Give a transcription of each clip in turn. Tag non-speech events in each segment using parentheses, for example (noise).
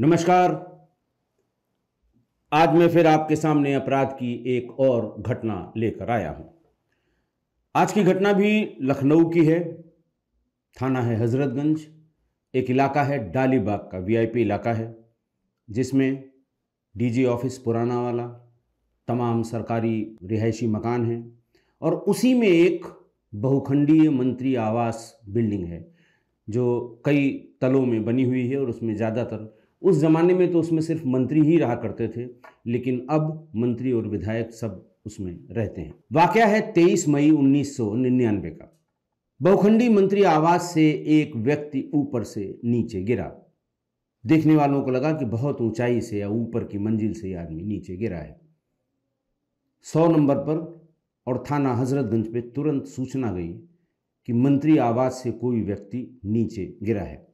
नमस्कार आज मैं फिर आपके सामने अपराध की एक और घटना लेकर आया हूं आज की घटना भी लखनऊ की है थाना है हजरतगंज एक इलाका है डालीबाग का वीआईपी इलाका है जिसमें डीजी ऑफिस पुराना वाला तमाम सरकारी रिहायशी मकान हैं और उसी में एक बहुखंडीय मंत्री आवास बिल्डिंग है जो कई तलों में बनी हुई है और उसमें ज़्यादातर उस ज़माने में तो उसमें सिर्फ मंत्री ही रहा करते थे लेकिन अब मंत्री और विधायक सब उसमें रहते हैं वाक़ है तेईस मई उन्नीस का बहुखंडी मंत्री आवास से एक व्यक्ति ऊपर से नीचे गिरा देखने वालों को लगा कि बहुत ऊंचाई से या ऊपर की मंजिल से यह आदमी नीचे गिरा है सौ नंबर पर और थाना हजरतगंज पे तुरंत सूचना गई कि मंत्री आवास से कोई व्यक्ति नीचे गिरा है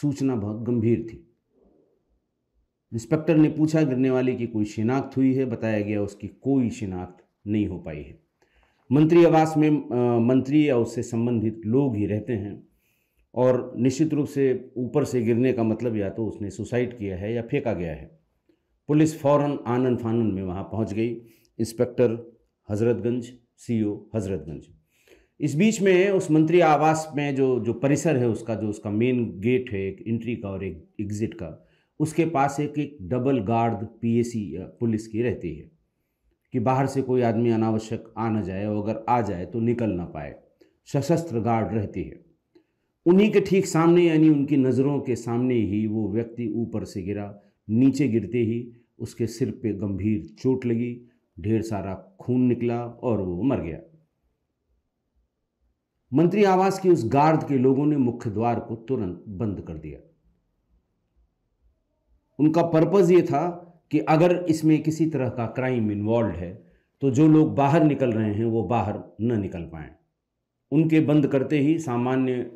सूचना बहुत गंभीर थी इंस्पेक्टर ने पूछा गिरने वाले की कोई शिनाख्त हुई है बताया गया उसकी कोई शिनाख्त नहीं हो पाई है मंत्री आवास में मंत्री या उससे संबंधित लोग ही रहते हैं और निश्चित रूप से ऊपर से गिरने का मतलब या तो उसने सुसाइड किया है या फेंका गया है पुलिस फौरन आनंद फानन में वहाँ पहुँच गई इंस्पेक्टर हजरतगंज सी हजरतगंज इस बीच में उस मंत्री आवास में जो जो परिसर है उसका जो उसका मेन गेट है एक एंट्री का और एक एग्ज़िट का उसके पास एक एक डबल गार्ड पीएसी पुलिस की रहती है कि बाहर से कोई आदमी अनावश्यक आ ना जाए और अगर आ जाए तो निकल ना पाए सशस्त्र गार्ड रहती है उन्हीं के ठीक सामने यानी उनकी नज़रों के सामने ही वो व्यक्ति ऊपर से गिरा नीचे गिरते ही उसके सिर पे गंभीर चोट लगी ढेर सारा खून निकला और वो मर गया मंत्री आवास के उस गार्ड के लोगों ने मुख्य द्वार को तुरंत बंद कर दिया उनका पर्पज़ ये था कि अगर इसमें किसी तरह का क्राइम इन्वॉल्व है तो जो लोग बाहर निकल रहे हैं वो बाहर न निकल पाए उनके बंद करते ही सामान्य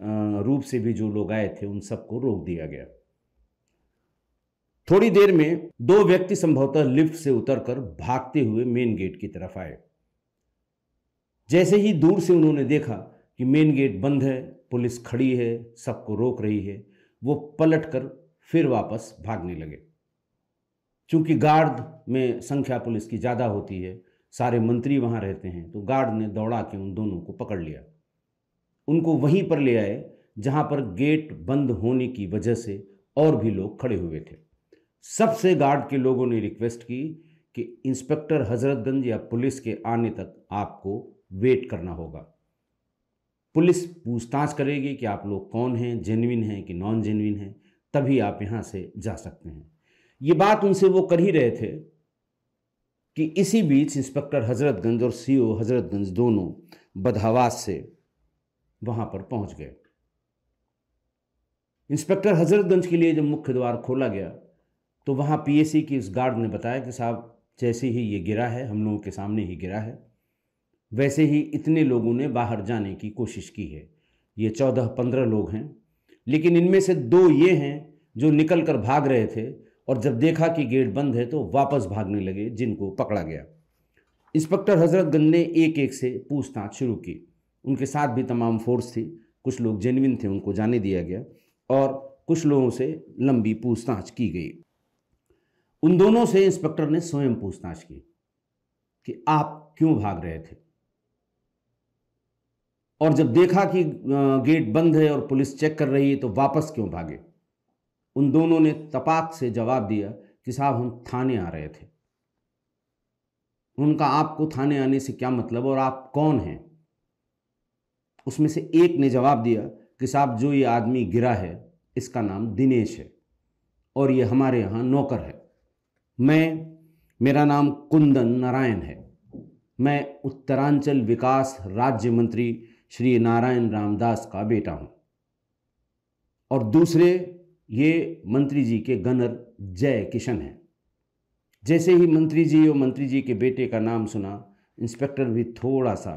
रूप से भी जो लोग आए थे उन सबको रोक दिया गया थोड़ी देर में दो व्यक्ति संभवतः लिफ्ट से उतरकर भागते हुए मेन गेट की तरफ आए जैसे ही दूर से उन्होंने देखा कि मेन गेट बंद है पुलिस खड़ी है सबको रोक रही है वो पलट कर फिर वापस भागने लगे चूंकि गार्ड में संख्या पुलिस की ज़्यादा होती है सारे मंत्री वहाँ रहते हैं तो गार्ड ने दौड़ा के उन दोनों को पकड़ लिया उनको वहीं पर ले आए जहाँ पर गेट बंद होने की वजह से और भी लोग खड़े हुए थे सबसे गार्ड के लोगों ने रिक्वेस्ट की कि इंस्पेक्टर हजरतगंज या पुलिस के आने तक आपको वेट करना होगा पुलिस पूछताछ करेगी कि आप लोग कौन हैं जेनविन हैं कि नॉन जेनविन हैं तभी आप यहां से जा सकते हैं ये बात उनसे वो कर ही रहे थे कि इसी बीच इंस्पेक्टर हजरतगंज और सीओ हजरतगंज दोनों बदहवास से वहां पर पहुंच गए इंस्पेक्टर हजरतगंज के लिए जब मुख्य द्वार खोला गया तो वहां पीएसी की उस गार्ड ने बताया कि साहब जैसे ही ये गिरा है हम लोगों के सामने ही गिरा है वैसे ही इतने लोगों ने बाहर जाने की कोशिश की है ये चौदह पंद्रह लोग हैं लेकिन इनमें से दो ये हैं जो निकल कर भाग रहे थे और जब देखा कि गेट बंद है तो वापस भागने लगे जिनको पकड़ा गया इंस्पेक्टर हजरतगंज ने एक एक से पूछताछ शुरू की उनके साथ भी तमाम फोर्स थी कुछ लोग जेनविन थे उनको जाने दिया गया और कुछ लोगों से लंबी पूछताछ की गई उन दोनों से इंस्पेक्टर ने स्वयं पूछताछ की कि आप क्यों भाग रहे थे और जब देखा कि गेट बंद है और पुलिस चेक कर रही है तो वापस क्यों भागे उन दोनों ने तपाक से जवाब दिया कि साहब हम थाने आ रहे थे उनका आपको थाने आने से क्या मतलब और आप कौन हैं उसमें से एक ने जवाब दिया कि साहब जो ये आदमी गिरा है इसका नाम दिनेश है और ये हमारे यहाँ नौकर है मैं मेरा नाम कुंदन नारायण है मैं उत्तरांचल विकास राज्य मंत्री श्री नारायण रामदास का बेटा हूं और दूसरे ये मंत्री जी के गनर जय किशन हैं जैसे ही मंत्री जी और मंत्री जी के बेटे का नाम सुना इंस्पेक्टर भी थोड़ा सा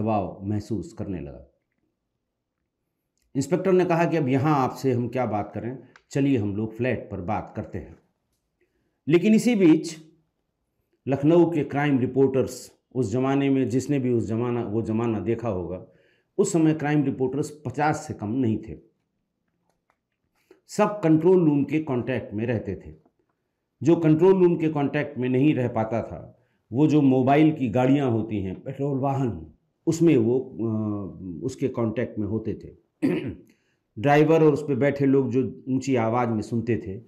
दबाव महसूस करने लगा इंस्पेक्टर ने कहा कि अब यहां आपसे हम क्या बात करें चलिए हम लोग फ्लैट पर बात करते हैं लेकिन इसी बीच लखनऊ के क्राइम रिपोर्टर्स उस ज़माने में जिसने भी उस जमाना वो ज़माना देखा होगा उस समय क्राइम रिपोर्टर्स पचास से कम नहीं थे सब कंट्रोल रूम के कांटेक्ट में रहते थे जो कंट्रोल रूम के कांटेक्ट में नहीं रह पाता था वो जो मोबाइल की गाड़ियाँ होती हैं पेट्रोल वाहन उसमें वो उसके कांटेक्ट में होते थे ड्राइवर (clears throat) और उस पर बैठे लोग जो ऊंची आवाज़ में सुनते थे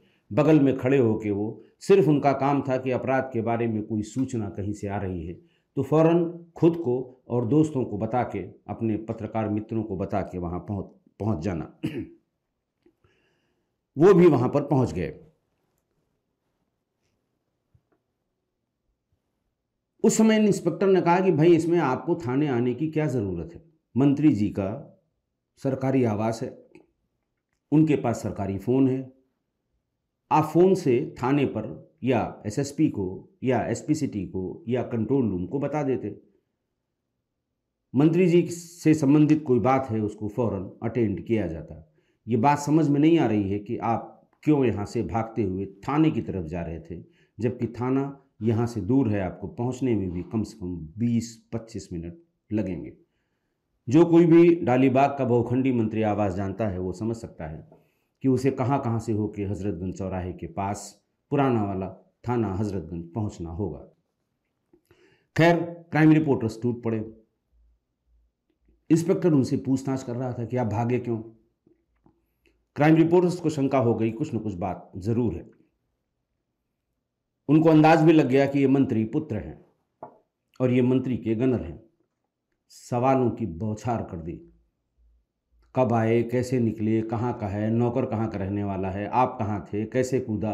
बगल में खड़े होके वो सिर्फ उनका काम था कि अपराध के बारे में कोई सूचना कहीं से आ रही है तो फौरन खुद को और दोस्तों को बता के अपने पत्रकार मित्रों को बता के वहाँ पहुँच पहुँच जाना (clears throat) वो भी वहाँ पर पहुँच गए उस समय इंस्पेक्टर ने कहा कि भाई इसमें आपको थाने आने की क्या ज़रूरत है मंत्री जी का सरकारी आवास है उनके पास सरकारी फ़ोन है आप फ़ोन से थाने पर या एसएसपी को या एसपीसीटी को या कंट्रोल रूम को बता देते मंत्री जी से संबंधित कोई बात है उसको फौरन अटेंड किया जाता ये बात समझ में नहीं आ रही है कि आप क्यों यहाँ से भागते हुए थाने की तरफ जा रहे थे जबकि थाना यहाँ से दूर है आपको पहुँचने में भी कम से कम 20-25 मिनट लगेंगे जो कोई भी डालीबाग का बहुखंडी मंत्री आवाज़ जानता है वो समझ सकता है कि उसे कहाँ कहाँ से होके हजरतगंज चौराहे के पास पुराना वाला थाना हजरतगंज पहुंचना होगा खैर क्राइम रिपोर्टर्स टूट पड़े इंस्पेक्टर उनसे पूछताछ कर रहा था कि आप भागे क्यों क्राइम रिपोर्टर्स को शंका हो गई कुछ न कुछ बात जरूर है उनको अंदाज भी लग गया कि ये मंत्री पुत्र हैं और ये मंत्री के गनर हैं सवालों की बौछार कर दी कब आए कैसे निकले कहाँ का है नौकर कहाँ का रहने वाला है आप कहाँ थे कैसे कूदा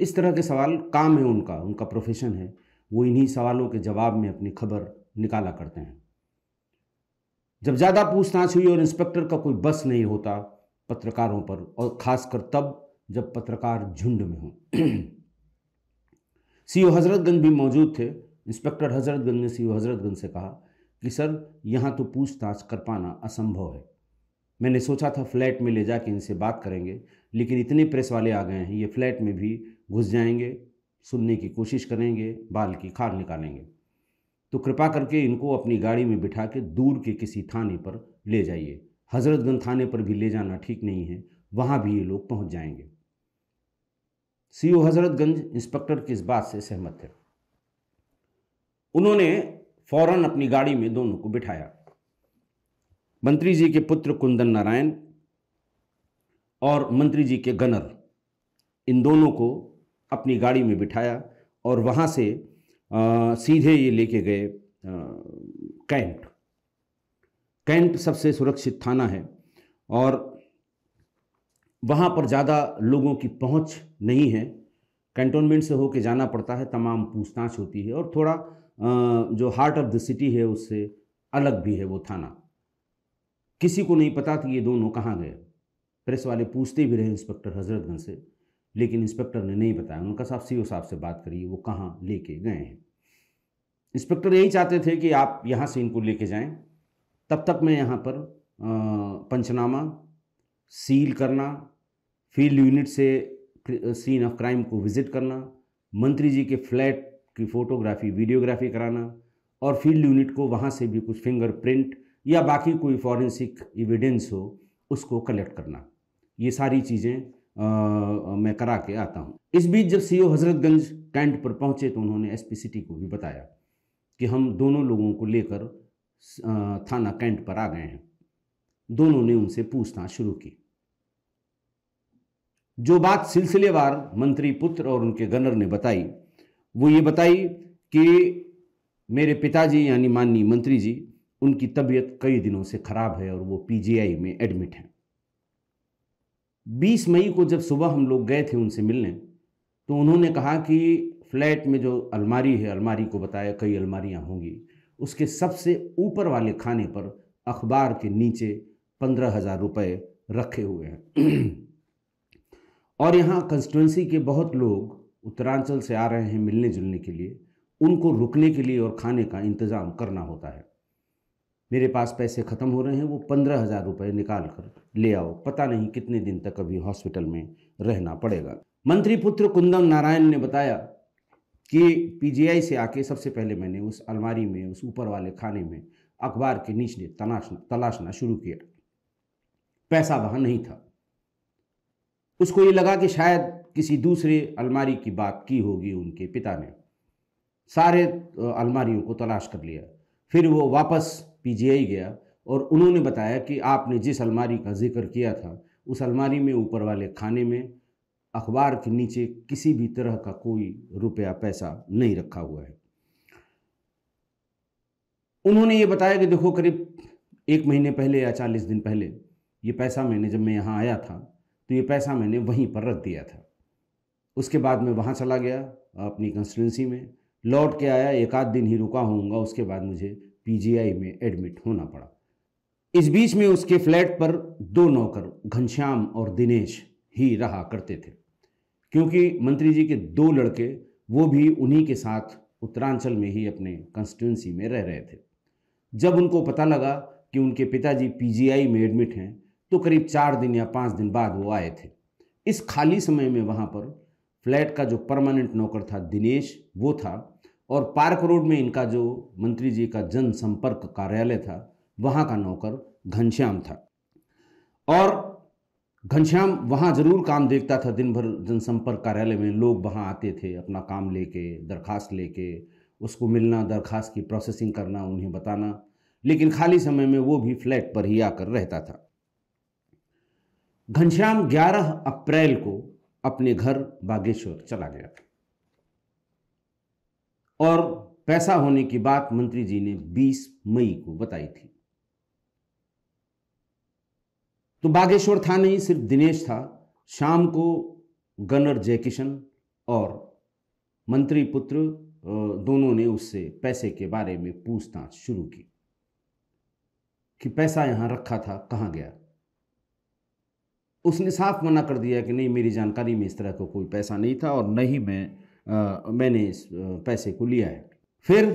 इस तरह के सवाल काम है उनका उनका प्रोफेशन है वो इन्हीं सवालों के जवाब में अपनी खबर निकाला करते हैं जब ज़्यादा पूछताछ हुई और इंस्पेक्टर का कोई बस नहीं होता पत्रकारों पर और ख़ासकर तब जब पत्रकार झुंड में हों (clears throat) सीओ हजरतगंज भी मौजूद थे इंस्पेक्टर हजरतगंज ने सीओ हजरतगंज से कहा कि सर यहाँ तो पूछताछ कर पाना असंभव है मैंने सोचा था फ्लैट में ले जाके इनसे बात करेंगे लेकिन इतने प्रेस वाले आ गए हैं ये फ्लैट में भी घुस जाएंगे सुनने की कोशिश करेंगे बाल की खार निकालेंगे तो कृपा करके इनको अपनी गाड़ी में बिठा के दूर के किसी थाने पर ले जाइए हज़रतगंज थाने पर भी ले जाना ठीक नहीं है वहाँ भी ये लोग पहुँच जाएंगे सीओ हज़रतगंज इंस्पेक्टर की इस बात से सहमत थे उन्होंने फौरन अपनी गाड़ी में दोनों को बिठाया मंत्री जी के पुत्र कुंदन नारायण और मंत्री जी के गनर इन दोनों को अपनी गाड़ी में बिठाया और वहाँ से आ, सीधे ये लेके गए कैंट कैंट सबसे सुरक्षित थाना है और वहाँ पर ज़्यादा लोगों की पहुँच नहीं है कैंटोनमेंट से होके जाना पड़ता है तमाम पूछताछ होती है और थोड़ा जो हार्ट ऑफ द सिटी है उससे अलग भी है वो थाना किसी को नहीं पता कि ये दोनों कहाँ गए प्रेस वाले पूछते भी रहे इंस्पेक्टर हजरतगंज से लेकिन इंस्पेक्टर ने नहीं बताया उनका साहब सी साहब से बात करिए वो कहाँ लेके गए हैं इंस्पेक्टर यही चाहते थे कि आप यहाँ से इनको लेके जाएं तब तक मैं यहाँ पर पंचनामा सील करना फील्ड यूनिट से सीन ऑफ क्राइम को विजिट करना मंत्री जी के फ्लैट की फ़ोटोग्राफी वीडियोग्राफी कराना और फील्ड यूनिट को वहाँ से भी कुछ फिंगरप्रिंट या बाकी कोई फॉरेंसिक एविडेंस हो उसको कलेक्ट करना ये सारी चीज़ें मैं करा के आता हूँ इस बीच जब सीईओ हजरतगंज कैंट पर पहुँचे तो उन्होंने एस सिटी को भी बताया कि हम दोनों लोगों को लेकर थाना कैंट पर आ गए हैं दोनों ने उनसे पूछताछ शुरू की जो बात सिलसिलेवार मंत्री पुत्र और उनके गनर ने बताई वो ये बताई कि मेरे पिताजी यानी माननीय मंत्री जी उनकी तबीयत कई दिनों से खराब है और वो पीजीआई में एडमिट हैं 20 मई को जब सुबह हम लोग गए थे उनसे मिलने तो उन्होंने कहा कि फ्लैट में जो अलमारी है अलमारी को बताया कई अलमारियाँ होंगी उसके सबसे ऊपर वाले खाने पर अखबार के नीचे पंद्रह हज़ार रुपये रखे हुए हैं (clears throat) और यहाँ कंस्टिट्यूंसी के बहुत लोग उत्तरांचल से आ रहे हैं मिलने जुलने के लिए उनको रुकने के लिए और खाने का इंतज़ाम करना होता है मेरे पास पैसे ख़त्म हो रहे हैं वो पंद्रह हज़ार रुपये निकाल कर ले आओ पता नहीं कितने दिन तक अभी हॉस्पिटल में रहना पड़ेगा मंत्री पुत्र कुंदन नारायण ने बताया कि पीजीआई से आके सबसे पहले मैंने उस अलमारी में उस ऊपर वाले खाने में अखबार के नीचे तनाशना तलाशना शुरू किया पैसा वहाँ नहीं था उसको ये लगा कि शायद किसी दूसरे अलमारी की बात की होगी उनके पिता ने सारे अलमारियों को तलाश कर लिया फिर वो वापस पीजीआई गया और उन्होंने बताया कि आपने जिस अलमारी का जिक्र किया था उस अलमारी में ऊपर वाले खाने में अखबार के नीचे किसी भी तरह का कोई रुपया पैसा नहीं रखा हुआ है उन्होंने ये बताया कि देखो करीब एक महीने पहले या चालीस दिन पहले ये पैसा मैंने जब मैं यहाँ आया था तो ये पैसा मैंने वहीं पर रख दिया था उसके बाद मैं वहाँ चला गया अपनी कंस्टिटेंसी में लौट के आया एक आध दिन ही रुका होऊंगा उसके बाद मुझे पीजीआई में एडमिट होना पड़ा इस बीच में उसके फ्लैट पर दो नौकर घनश्याम और दिनेश ही रहा करते थे क्योंकि मंत्री जी के दो लड़के वो भी उन्हीं के साथ उत्तरांचल में ही अपने कंस्टिट्युंसी में रह रहे थे जब उनको पता लगा कि उनके पिताजी पीजीआई में एडमिट हैं तो करीब चार दिन या पाँच दिन बाद वो आए थे इस खाली समय में वहाँ पर फ्लैट का जो परमानेंट नौकर था दिनेश वो था और पार्क रोड में इनका जो मंत्री जी का जनसंपर्क कार्यालय था वहां का नौकर घनश्याम था और घनश्याम वहां ज़रूर काम देखता था दिन भर जनसंपर्क कार्यालय में लोग वहां आते थे अपना काम लेके दरखास्त लेके उसको मिलना दरखास्त की प्रोसेसिंग करना उन्हें बताना लेकिन खाली समय में वो भी फ्लैट पर ही आकर रहता था घनश्याम 11 अप्रैल को अपने घर बागेश्वर चला गया था और पैसा होने की बात मंत्री जी ने 20 मई को बताई थी तो बागेश्वर था नहीं सिर्फ दिनेश था शाम को गनर जयकिशन और मंत्री पुत्र दोनों ने उससे पैसे के बारे में पूछताछ शुरू की कि पैसा यहां रखा था कहां गया उसने साफ मना कर दिया कि नहीं मेरी जानकारी में इस तरह का को कोई पैसा नहीं था और न ही मैं आ, मैंने इस पैसे को लिया है फिर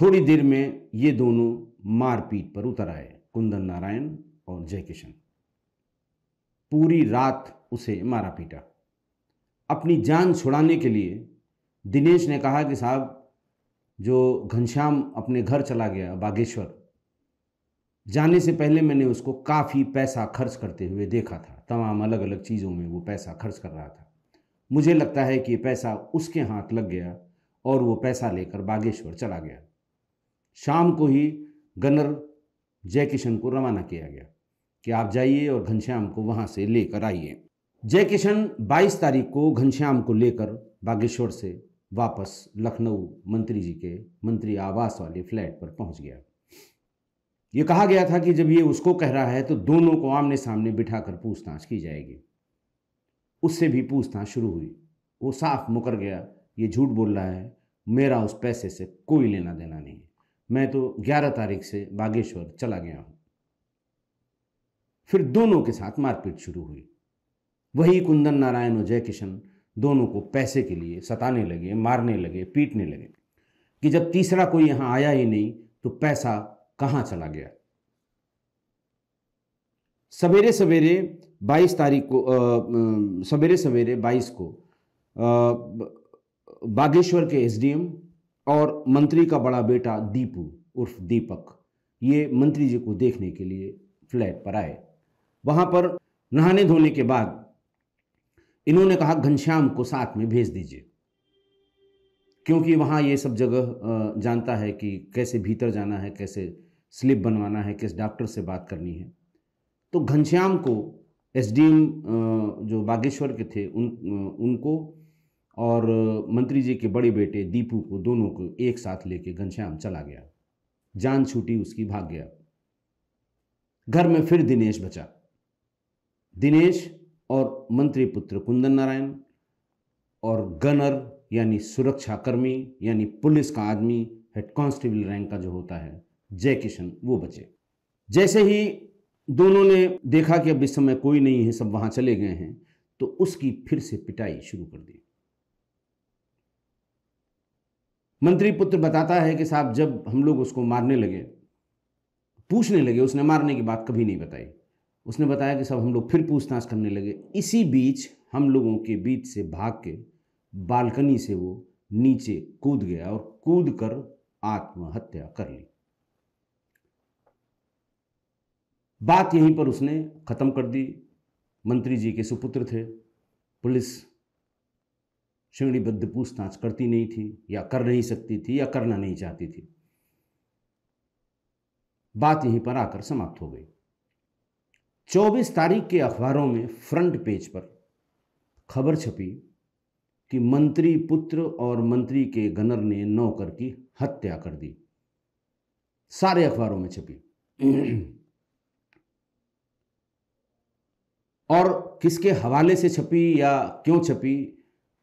थोड़ी देर में ये दोनों मारपीट पर उतर आए कुंदन नारायण और जयकिशन पूरी रात उसे मारा पीटा अपनी जान छुड़ाने के लिए दिनेश ने कहा कि साहब जो घनश्याम अपने घर चला गया बागेश्वर जाने से पहले मैंने उसको काफ़ी पैसा खर्च करते हुए देखा था तमाम अलग अलग चीज़ों में वो पैसा खर्च कर रहा था मुझे लगता है कि पैसा उसके हाथ लग गया और वो पैसा लेकर बागेश्वर चला गया शाम को ही गनर जयकिशन को रवाना किया गया कि आप जाइए और घनश्याम को वहां से लेकर आइए जयकिशन 22 तारीख को घनश्याम को लेकर बागेश्वर से वापस लखनऊ मंत्री जी के मंत्री आवास वाले फ्लैट पर पहुंच गया ये कहा गया था कि जब ये उसको कह रहा है तो दोनों को आमने सामने बिठाकर पूछताछ की जाएगी उससे भी पूछना शुरू हुई वो साफ मुकर गया ये झूठ बोल रहा है मेरा उस पैसे से कोई लेना देना नहीं मैं तो 11 तारीख से बागेश्वर चला गया हूं फिर दोनों के साथ मारपीट शुरू हुई वही कुंदन नारायण और जयकिशन दोनों को पैसे के लिए सताने लगे मारने लगे पीटने लगे कि जब तीसरा कोई यहां आया ही नहीं तो पैसा कहाँ चला गया सवेरे सवेरे बाईस तारीख को सवेरे सवेरे बाईस को आ, बागेश्वर के एसडीएम और मंत्री का बड़ा बेटा दीपू उर्फ दीपक ये मंत्री जी को देखने के लिए फ्लैट पर आए वहाँ पर नहाने धोने के बाद इन्होंने कहा घनश्याम को साथ में भेज दीजिए क्योंकि वहाँ ये सब जगह जानता है कि कैसे भीतर जाना है कैसे स्लिप बनवाना है किस डॉक्टर से बात करनी है तो घनश्याम को एसडीएम जो बागेश्वर के थे उन उनको और मंत्री जी के बड़े बेटे दीपू को दोनों को एक साथ लेके घनश्याम चला गया जान छूटी उसकी भाग गया घर में फिर दिनेश बचा दिनेश और मंत्री पुत्र कुंदन नारायण और गनर यानी सुरक्षाकर्मी यानी पुलिस का आदमी हेड कांस्टेबल रैंक का जो होता है जय किशन वो बचे जैसे ही दोनों ने देखा कि अब इस समय कोई नहीं है सब वहां चले गए हैं तो उसकी फिर से पिटाई शुरू कर दी मंत्री पुत्र बताता है कि साहब जब हम लोग उसको मारने लगे पूछने लगे उसने मारने की बात कभी नहीं बताई उसने बताया कि सब हम लोग फिर पूछताछ करने लगे इसी बीच हम लोगों के बीच से भाग के बालकनी से वो नीचे कूद गया और कूद कर आत्महत्या कर ली बात यहीं पर उसने ख़त्म कर दी मंत्री जी के सुपुत्र थे पुलिस श्रेणीबद्ध पूछताछ करती नहीं थी या कर नहीं सकती थी या करना नहीं चाहती थी बात यहीं पर आकर समाप्त हो गई 24 तारीख के अखबारों में फ्रंट पेज पर खबर छपी कि मंत्री पुत्र और मंत्री के गनर ने नौकर की हत्या कर दी सारे अखबारों में छपी और किसके हवाले से छपी या क्यों छपी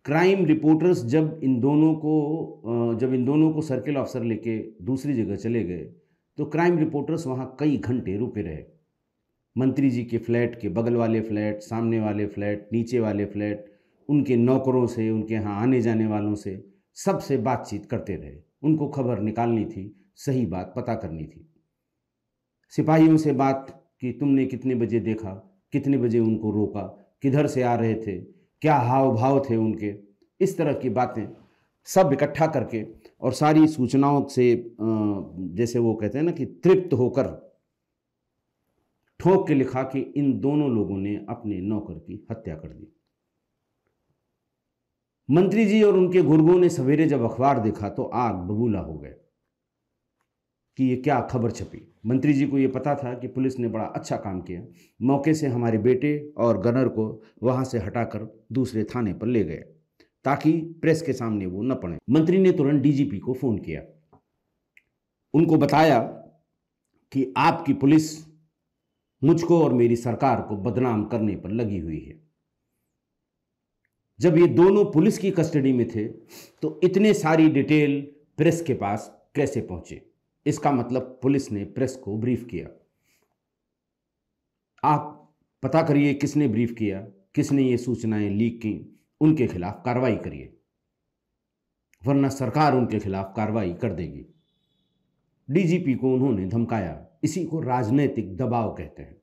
क्राइम रिपोर्टर्स जब इन दोनों को जब इन दोनों को सर्किल ऑफिसर लेके दूसरी जगह चले गए तो क्राइम रिपोर्टर्स वहाँ कई घंटे रुके रहे मंत्री जी के फ्लैट के बगल वाले फ्लैट सामने वाले फ्लैट नीचे वाले फ्लैट उनके नौकरों से उनके यहाँ आने जाने वालों से सबसे बातचीत करते रहे उनको खबर निकालनी थी सही बात पता करनी थी सिपाहियों से बात कि तुमने कितने बजे देखा कितने बजे उनको रोका किधर से आ रहे थे क्या हाव भाव थे उनके इस तरह की बातें सब इकट्ठा करके और सारी सूचनाओं से जैसे वो कहते हैं ना कि तृप्त होकर ठोक के लिखा कि इन दोनों लोगों ने अपने नौकर की हत्या कर दी मंत्री जी और उनके गुर्गों ने सवेरे जब अखबार देखा तो आग बबूला हो गए कि ये क्या खबर छपी मंत्री जी को ये पता था कि पुलिस ने बड़ा अच्छा काम किया मौके से हमारे बेटे और गनर को वहाँ से हटाकर दूसरे थाने पर ले गए ताकि प्रेस के सामने वो न पड़े मंत्री ने तुरंत डीजीपी को फ़ोन किया उनको बताया कि आपकी पुलिस मुझको और मेरी सरकार को बदनाम करने पर लगी हुई है जब ये दोनों पुलिस की कस्टडी में थे तो इतने सारी डिटेल प्रेस के पास कैसे पहुंचे इसका मतलब पुलिस ने प्रेस को ब्रीफ किया आप पता करिए किसने ब्रीफ किया किसने ये सूचनाएं लीक की उनके खिलाफ कार्रवाई करिए वरना सरकार उनके खिलाफ कार्रवाई कर देगी डीजीपी को उन्होंने धमकाया इसी को राजनीतिक दबाव कहते हैं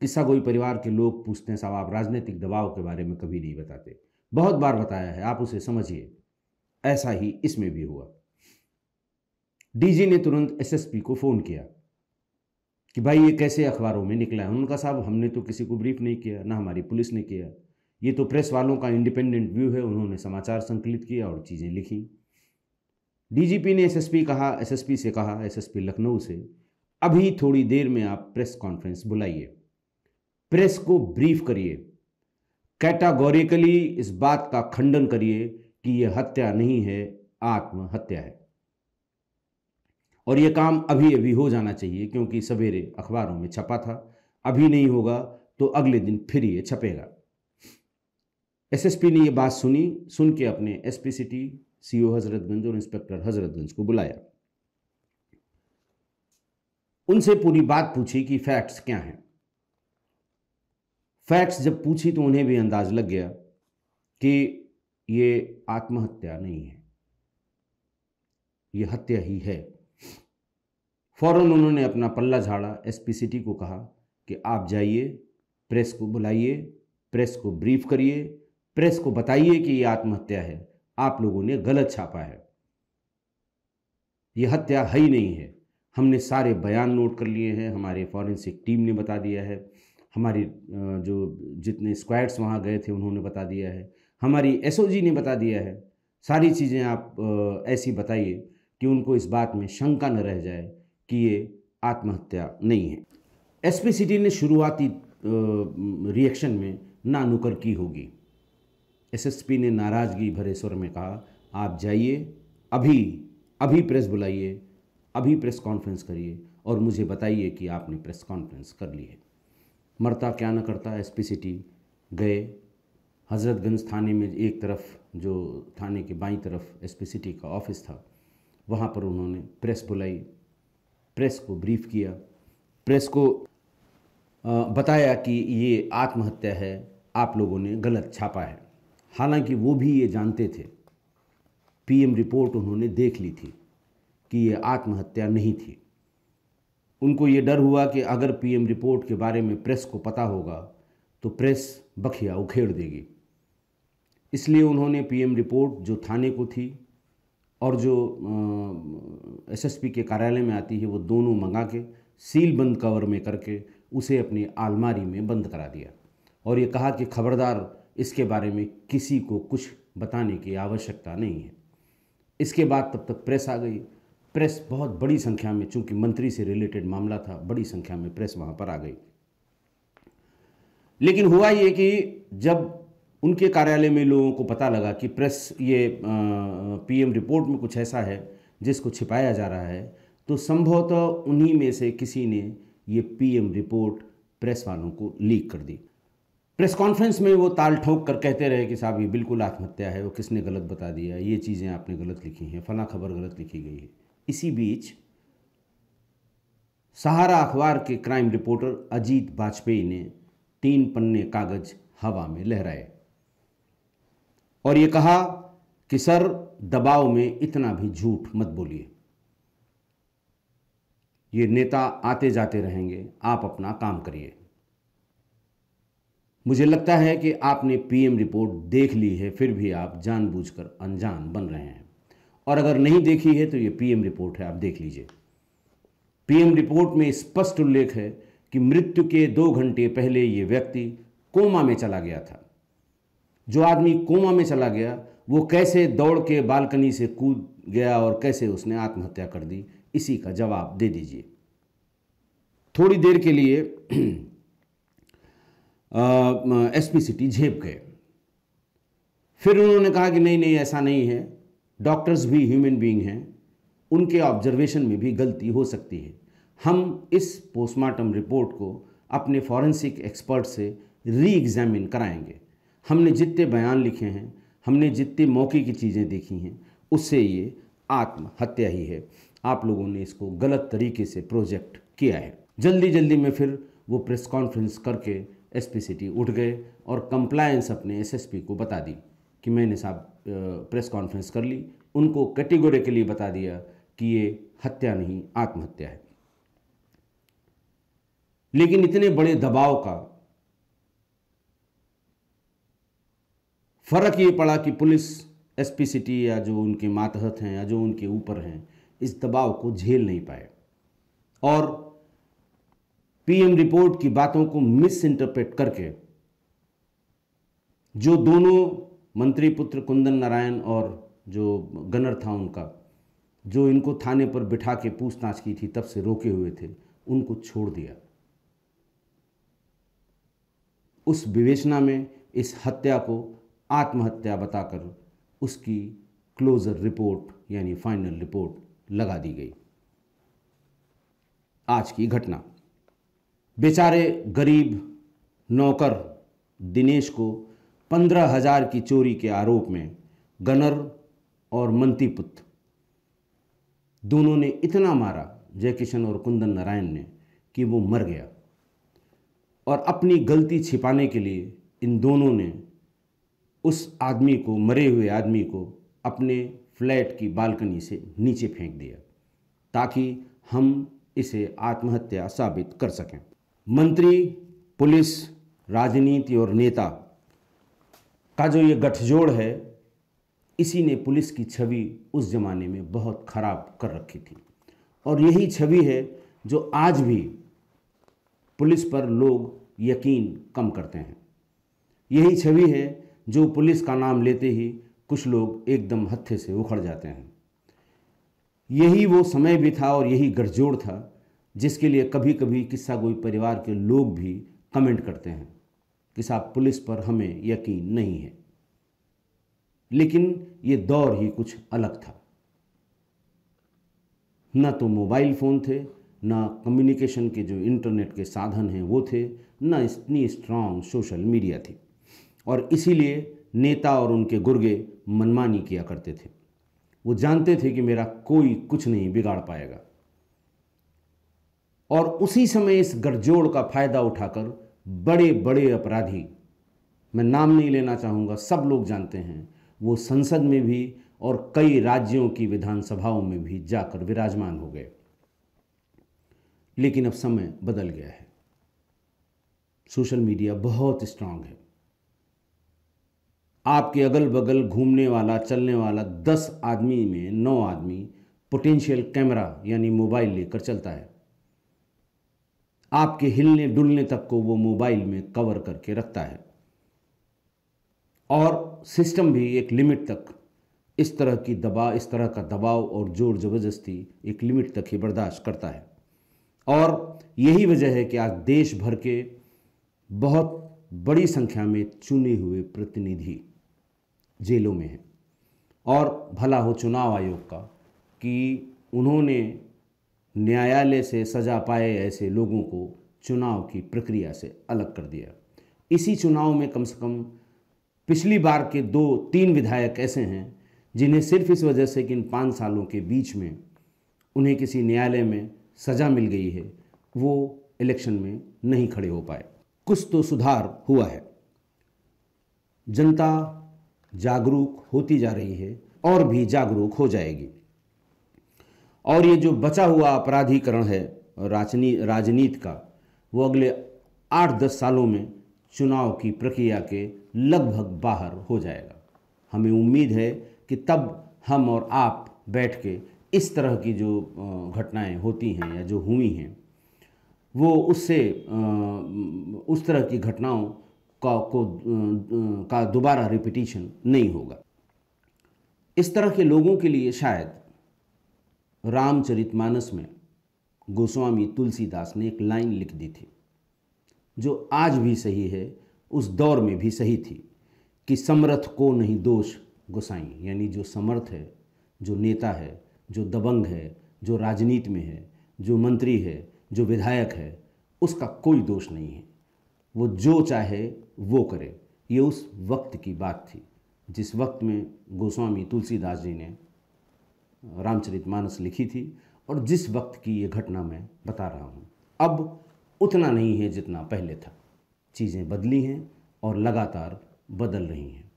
किस्सा कोई परिवार के लोग पूछते हैं साहब आप राजनीतिक दबाव के बारे में कभी नहीं बताते बहुत बार बताया है आप उसे समझिए ऐसा ही इसमें भी हुआ डीजी ने तुरंत एसएसपी को फ़ोन किया कि भाई ये कैसे अखबारों में निकला है उनका साहब हमने तो किसी को ब्रीफ नहीं किया ना हमारी पुलिस ने किया ये तो प्रेस वालों का इंडिपेंडेंट व्यू है उन्होंने समाचार संकलित किया और चीज़ें लिखी डीजीपी ने एसएसपी कहा एसएसपी से कहा एसएसपी लखनऊ से अभी थोड़ी देर में आप प्रेस कॉन्फ्रेंस बुलाइए प्रेस को ब्रीफ करिए कैटागोरिकली इस बात का खंडन करिए कि यह हत्या नहीं है आत्महत्या है और ये काम अभी अभी हो जाना चाहिए क्योंकि सवेरे अखबारों में छपा था अभी नहीं होगा तो अगले दिन फिर ये छपेगा एसएसपी ने ये बात सुनी सुन के अपने एसपी सिटी सीओ हजरतगंज और इंस्पेक्टर हजरतगंज को बुलाया उनसे पूरी बात पूछी कि फैक्ट्स क्या हैं फैक्ट्स जब पूछी तो उन्हें भी अंदाज लग गया कि ये आत्महत्या नहीं है ये हत्या ही है फ़ौरन उन्होंने अपना पल्ला झाड़ा एसपीसीटी को कहा कि आप जाइए प्रेस को बुलाइए प्रेस को ब्रीफ करिए प्रेस को बताइए कि ये आत्महत्या है आप लोगों ने गलत छापा है ये हत्या है ही नहीं है हमने सारे बयान नोट कर लिए हैं हमारे फॉरेंसिक टीम ने बता दिया है हमारी जो जितने स्क्वाड्स वहाँ गए थे उन्होंने बता दिया है हमारी एसओजी ने बता दिया है सारी चीज़ें आप ऐसी बताइए कि उनको इस बात में शंका न रह जाए कि ये आत्महत्या नहीं है एसपीसीटी ने शुरुआती रिएक्शन में ना नुकर की होगी एसएसपी ने नाराज़गी भरे स्वर में कहा आप जाइए अभी अभी प्रेस बुलाइए अभी प्रेस कॉन्फ्रेंस करिए और मुझे बताइए कि आपने प्रेस कॉन्फ्रेंस कर ली है मरता क्या ना करता एस एसपीसीटी गए हज़रतगंज थाने में एक तरफ जो थाने के बाई तरफ एसपीसीटी का ऑफिस था वहाँ पर उन्होंने प्रेस बुलाई प्रेस को ब्रीफ किया प्रेस को बताया कि ये आत्महत्या है आप लोगों ने गलत छापा है हालांकि वो भी ये जानते थे पीएम रिपोर्ट उन्होंने देख ली थी कि ये आत्महत्या नहीं थी उनको ये डर हुआ कि अगर पीएम रिपोर्ट के बारे में प्रेस को पता होगा तो प्रेस बखिया उखेड़ देगी इसलिए उन्होंने पीएम रिपोर्ट जो थाने को थी और जो एसएसपी के कार्यालय में आती है वो दोनों मंगा के सील बंद कवर में करके उसे अपनी आलमारी में बंद करा दिया और ये कहा कि खबरदार इसके बारे में किसी को कुछ बताने की आवश्यकता नहीं है इसके बाद तब तक प्रेस आ गई प्रेस बहुत बड़ी संख्या में चूंकि मंत्री से रिलेटेड मामला था बड़ी संख्या में प्रेस वहाँ पर आ गई लेकिन हुआ ये कि जब उनके कार्यालय में लोगों को पता लगा कि प्रेस ये पीएम रिपोर्ट में कुछ ऐसा है जिसको छिपाया जा रहा है तो संभवतः उन्हीं में से किसी ने ये पीएम रिपोर्ट प्रेस वालों को लीक कर दी प्रेस कॉन्फ्रेंस में वो ताल ठोक कर कहते रहे कि साहब ये बिल्कुल आत्महत्या है वो किसने गलत बता दिया ये चीज़ें आपने गलत लिखी हैं फला खबर गलत लिखी गई है इसी बीच सहारा अखबार के क्राइम रिपोर्टर अजीत वाजपेयी ने तीन पन्ने कागज हवा में लहराए और ये कहा कि सर दबाव में इतना भी झूठ मत बोलिए ये नेता आते जाते रहेंगे आप अपना काम करिए मुझे लगता है कि आपने पीएम रिपोर्ट देख ली है फिर भी आप जानबूझकर अनजान बन रहे हैं और अगर नहीं देखी है तो ये पीएम रिपोर्ट है आप देख लीजिए पीएम रिपोर्ट में स्पष्ट उल्लेख है कि मृत्यु के दो घंटे पहले ये व्यक्ति कोमा में चला गया था जो आदमी कोमा में चला गया वो कैसे दौड़ के बालकनी से कूद गया और कैसे उसने आत्महत्या कर दी इसी का जवाब दे दीजिए थोड़ी देर के लिए (clears throat) एस पी सिटी झेप गए फिर उन्होंने कहा कि नहीं नहीं ऐसा नहीं है डॉक्टर्स भी ह्यूमन बीइंग हैं उनके ऑब्जर्वेशन में भी गलती हो सकती है हम इस पोस्टमार्टम रिपोर्ट को अपने फॉरेंसिक एक्सपर्ट से री एग्जामिन कराएंगे हमने जितने बयान लिखे हैं हमने जितने मौके की चीज़ें देखी हैं उससे ये आत्महत्या ही है आप लोगों ने इसको गलत तरीके से प्रोजेक्ट किया है जल्दी जल्दी में फिर वो प्रेस कॉन्फ्रेंस करके एस सिटी उठ गए और कंप्लायंस अपने एसएसपी को बता दी कि मैंने साहब प्रेस कॉन्फ्रेंस कर ली उनको कैटेगोरी के लिए बता दिया कि ये हत्या नहीं आत्महत्या है लेकिन इतने बड़े दबाव का फ़र्क ये पड़ा कि पुलिस एसपी या जो उनके मातहत हैं या जो उनके ऊपर हैं इस दबाव को झेल नहीं पाए और पीएम रिपोर्ट की बातों को मिस इंटरप्रेट करके जो दोनों मंत्री पुत्र कुंदन नारायण और जो गनर था उनका जो इनको थाने पर बिठा के पूछताछ की थी तब से रोके हुए थे उनको छोड़ दिया उस विवेचना में इस हत्या को आत्महत्या बताकर उसकी क्लोज़र रिपोर्ट यानी फाइनल रिपोर्ट लगा दी गई आज की घटना बेचारे गरीब नौकर दिनेश को पंद्रह हजार की चोरी के आरोप में गनर और मंतीपुत दोनों ने इतना मारा जयकिशन और कुंदन नारायण ने कि वो मर गया और अपनी गलती छिपाने के लिए इन दोनों ने उस आदमी को मरे हुए आदमी को अपने फ्लैट की बालकनी से नीचे फेंक दिया ताकि हम इसे आत्महत्या साबित कर सकें मंत्री पुलिस राजनीति और नेता का जो ये गठजोड़ है इसी ने पुलिस की छवि उस ज़माने में बहुत ख़राब कर रखी थी और यही छवि है जो आज भी पुलिस पर लोग यकीन कम करते हैं यही छवि है जो पुलिस का नाम लेते ही कुछ लोग एकदम हत्थे से उखड़ जाते हैं यही वो समय भी था और यही गठजोड़ था जिसके लिए कभी कभी किस्सा गोई परिवार के लोग भी कमेंट करते हैं कि साहब पुलिस पर हमें यकीन नहीं है लेकिन ये दौर ही कुछ अलग था न तो मोबाइल फ़ोन थे न कम्युनिकेशन के जो इंटरनेट के साधन हैं वो थे ना इतनी स्ट्रांग सोशल मीडिया थी और इसीलिए नेता और उनके गुर्गे मनमानी किया करते थे वो जानते थे कि मेरा कोई कुछ नहीं बिगाड़ पाएगा और उसी समय इस गठजोड़ का फायदा उठाकर बड़े बड़े अपराधी मैं नाम नहीं लेना चाहूँगा सब लोग जानते हैं वो संसद में भी और कई राज्यों की विधानसभाओं में भी जाकर विराजमान हो गए लेकिन अब समय बदल गया है सोशल मीडिया बहुत स्ट्रांग है आपके अगल बगल घूमने वाला चलने वाला दस आदमी में नौ आदमी पोटेंशियल कैमरा यानी मोबाइल लेकर चलता है आपके हिलने डुलने तक को वो मोबाइल में कवर करके रखता है और सिस्टम भी एक लिमिट तक इस तरह की दबाव इस तरह का दबाव और जोर ज़बरदस्ती एक लिमिट तक ही बर्दाश्त करता है और यही वजह है कि आज देश भर के बहुत बड़ी संख्या में चुने हुए प्रतिनिधि जेलों में हैं और भला हो चुनाव आयोग का कि उन्होंने न्यायालय से सजा पाए ऐसे लोगों को चुनाव की प्रक्रिया से अलग कर दिया इसी चुनाव में कम से कम पिछली बार के दो तीन विधायक ऐसे हैं जिन्हें सिर्फ इस वजह से कि इन पाँच सालों के बीच में उन्हें किसी न्यायालय में सज़ा मिल गई है वो इलेक्शन में नहीं खड़े हो पाए कुछ तो सुधार हुआ है जनता जागरूक होती जा रही है और भी जागरूक हो जाएगी और ये जो बचा हुआ अपराधीकरण है राजनी राजनीति का वो अगले आठ दस सालों में चुनाव की प्रक्रिया के लगभग बाहर हो जाएगा हमें उम्मीद है कि तब हम और आप बैठ के इस तरह की जो घटनाएं होती हैं या जो हुई हैं वो उससे उस तरह की घटनाओं का को का दोबारा रिपीटिशन नहीं होगा इस तरह के लोगों के लिए शायद रामचरितमानस में गोस्वामी तुलसीदास ने एक लाइन लिख दी थी जो आज भी सही है उस दौर में भी सही थी कि समर्थ को नहीं दोष गोसाई यानी जो समर्थ है जो नेता है जो दबंग है जो राजनीति में है जो मंत्री है जो विधायक है उसका कोई दोष नहीं है वो जो चाहे वो करें ये उस वक्त की बात थी जिस वक्त में गोस्वामी तुलसीदास जी ने रामचरितमानस लिखी थी और जिस वक्त की ये घटना मैं बता रहा हूँ अब उतना नहीं है जितना पहले था चीज़ें बदली हैं और लगातार बदल रही हैं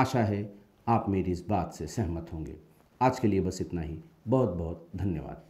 आशा है आप मेरी इस बात से सहमत होंगे आज के लिए बस इतना ही बहुत बहुत धन्यवाद